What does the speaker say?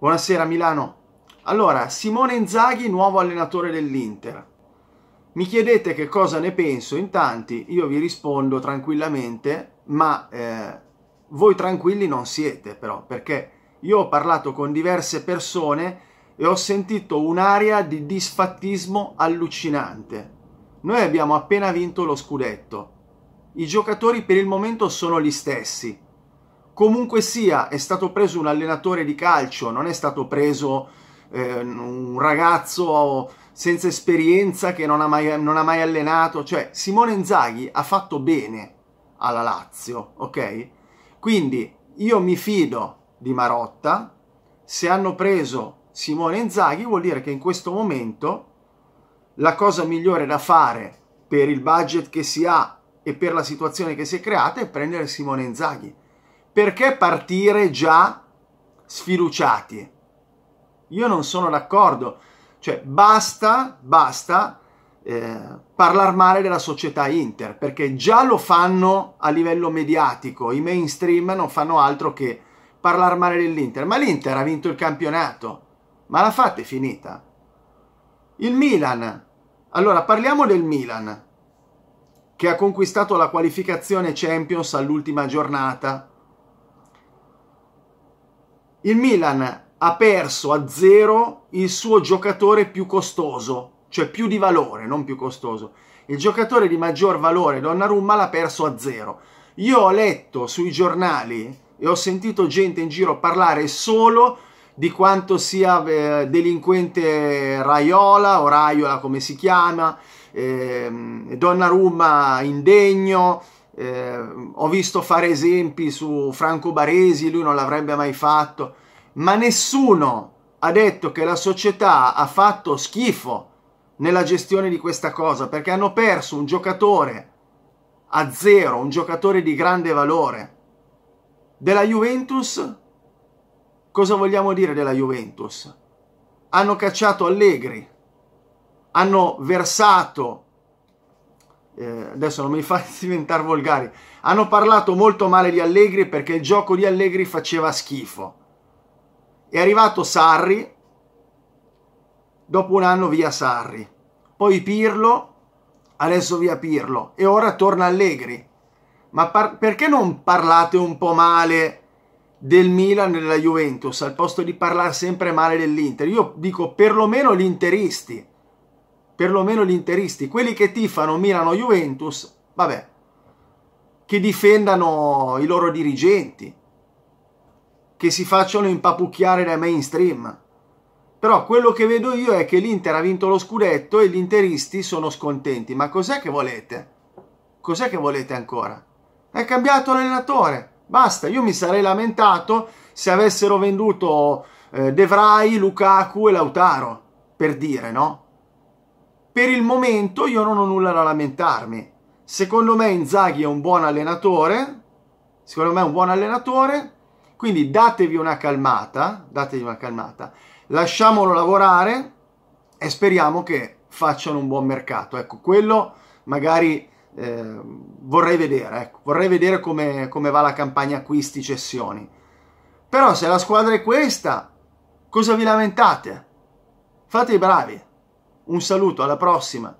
Buonasera Milano. Allora, Simone Inzaghi, nuovo allenatore dell'Inter. Mi chiedete che cosa ne penso in tanti, io vi rispondo tranquillamente, ma eh, voi tranquilli non siete però, perché io ho parlato con diverse persone e ho sentito un'area di disfattismo allucinante. Noi abbiamo appena vinto lo scudetto. I giocatori per il momento sono gli stessi, Comunque sia, è stato preso un allenatore di calcio, non è stato preso eh, un ragazzo senza esperienza che non ha, mai, non ha mai allenato. Cioè, Simone Inzaghi ha fatto bene alla Lazio, ok? Quindi io mi fido di Marotta. Se hanno preso Simone Inzaghi vuol dire che in questo momento la cosa migliore da fare per il budget che si ha e per la situazione che si è creata è prendere Simone Inzaghi perché partire già sfiduciati? Io non sono d'accordo. Cioè, basta, basta eh, parlare male della società Inter, perché già lo fanno a livello mediatico. I mainstream non fanno altro che parlare male dell'Inter. Ma l'Inter ha vinto il campionato. Ma la fate finita. Il Milan. Allora, parliamo del Milan, che ha conquistato la qualificazione Champions all'ultima giornata il Milan ha perso a zero il suo giocatore più costoso, cioè più di valore, non più costoso. Il giocatore di maggior valore, Donnarumma, l'ha perso a zero. Io ho letto sui giornali e ho sentito gente in giro parlare solo di quanto sia eh, delinquente Raiola o Raiola come si chiama, eh, Donnarumma indegno, eh, ho visto fare esempi su Franco Baresi, lui non l'avrebbe mai fatto, ma nessuno ha detto che la società ha fatto schifo nella gestione di questa cosa perché hanno perso un giocatore a zero, un giocatore di grande valore. Della Juventus, cosa vogliamo dire della Juventus? Hanno cacciato Allegri, hanno versato eh, adesso non mi fa diventare volgari, hanno parlato molto male di Allegri perché il gioco di Allegri faceva schifo. È arrivato Sarri, dopo un anno via Sarri, poi Pirlo, adesso via Pirlo e ora torna Allegri. Ma perché non parlate un po' male del Milan e della Juventus al posto di parlare sempre male dell'Inter? Io dico perlomeno l'interisti. interisti perlomeno gli interisti, quelli che tifano Milano-Juventus, vabbè, che difendano i loro dirigenti, che si facciano impapucchiare dai mainstream. Però quello che vedo io è che l'Inter ha vinto lo scudetto e gli interisti sono scontenti. Ma cos'è che volete? Cos'è che volete ancora? È cambiato l'allenatore. Basta, io mi sarei lamentato se avessero venduto eh, De Vrij, Lukaku e Lautaro, per dire, no? per il momento io non ho nulla da lamentarmi. Secondo me Inzaghi è un buon allenatore, secondo me è un buon allenatore, quindi datevi una calmata, datevi una calmata, lasciamolo lavorare e speriamo che facciano un buon mercato. Ecco, quello magari eh, vorrei vedere, ecco, vorrei vedere come, come va la campagna acquisti-cessioni. Però se la squadra è questa, cosa vi lamentate? Fate i bravi. Un saluto, alla prossima!